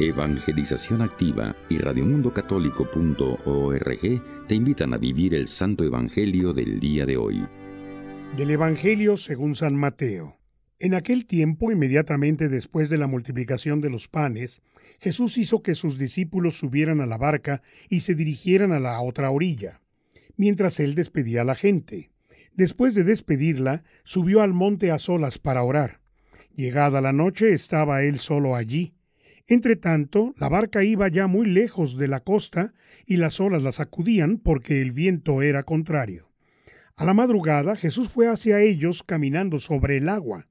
Evangelización Activa y radiomundocatólico.org te invitan a vivir el Santo Evangelio del día de hoy. Del Evangelio según San Mateo. En aquel tiempo, inmediatamente después de la multiplicación de los panes, Jesús hizo que sus discípulos subieran a la barca y se dirigieran a la otra orilla, mientras él despedía a la gente. Después de despedirla, subió al monte a solas para orar. Llegada la noche estaba él solo allí tanto, la barca iba ya muy lejos de la costa y las olas la sacudían porque el viento era contrario. A la madrugada Jesús fue hacia ellos caminando sobre el agua.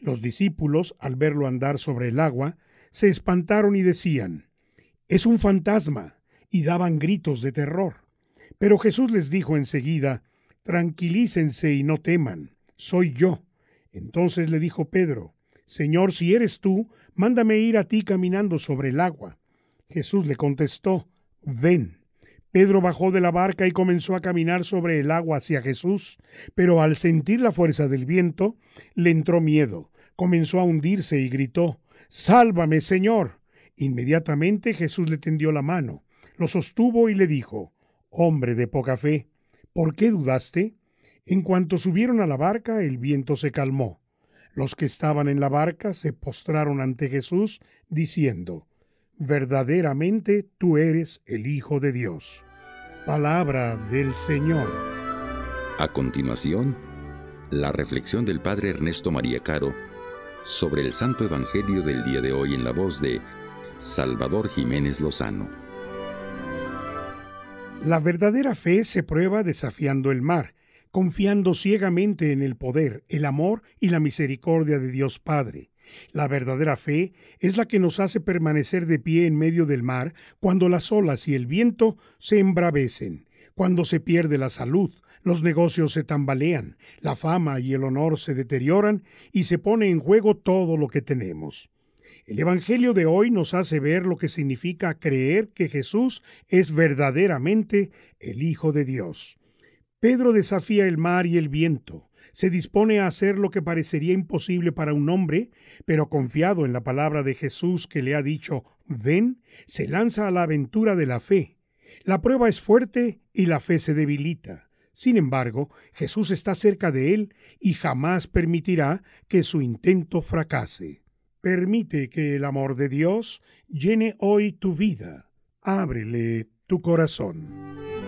Los discípulos, al verlo andar sobre el agua, se espantaron y decían, Es un fantasma, y daban gritos de terror. Pero Jesús les dijo enseguida, Tranquilícense y no teman, soy yo. Entonces le dijo Pedro, Señor, si eres tú, Mándame ir a ti caminando sobre el agua. Jesús le contestó, Ven. Pedro bajó de la barca y comenzó a caminar sobre el agua hacia Jesús, pero al sentir la fuerza del viento, le entró miedo, comenzó a hundirse y gritó, Sálvame, Señor. Inmediatamente Jesús le tendió la mano, lo sostuvo y le dijo, Hombre de poca fe, ¿por qué dudaste? En cuanto subieron a la barca, el viento se calmó. Los que estaban en la barca se postraron ante Jesús, diciendo, Verdaderamente tú eres el Hijo de Dios. Palabra del Señor. A continuación, la reflexión del Padre Ernesto María Caro sobre el Santo Evangelio del día de hoy en la voz de Salvador Jiménez Lozano. La verdadera fe se prueba desafiando el mar, confiando ciegamente en el poder, el amor y la misericordia de Dios Padre. La verdadera fe es la que nos hace permanecer de pie en medio del mar cuando las olas y el viento se embravecen, cuando se pierde la salud, los negocios se tambalean, la fama y el honor se deterioran y se pone en juego todo lo que tenemos. El Evangelio de hoy nos hace ver lo que significa creer que Jesús es verdaderamente el Hijo de Dios. Pedro desafía el mar y el viento. Se dispone a hacer lo que parecería imposible para un hombre, pero confiado en la palabra de Jesús que le ha dicho, ven, se lanza a la aventura de la fe. La prueba es fuerte y la fe se debilita. Sin embargo, Jesús está cerca de él y jamás permitirá que su intento fracase. Permite que el amor de Dios llene hoy tu vida. Ábrele tu corazón.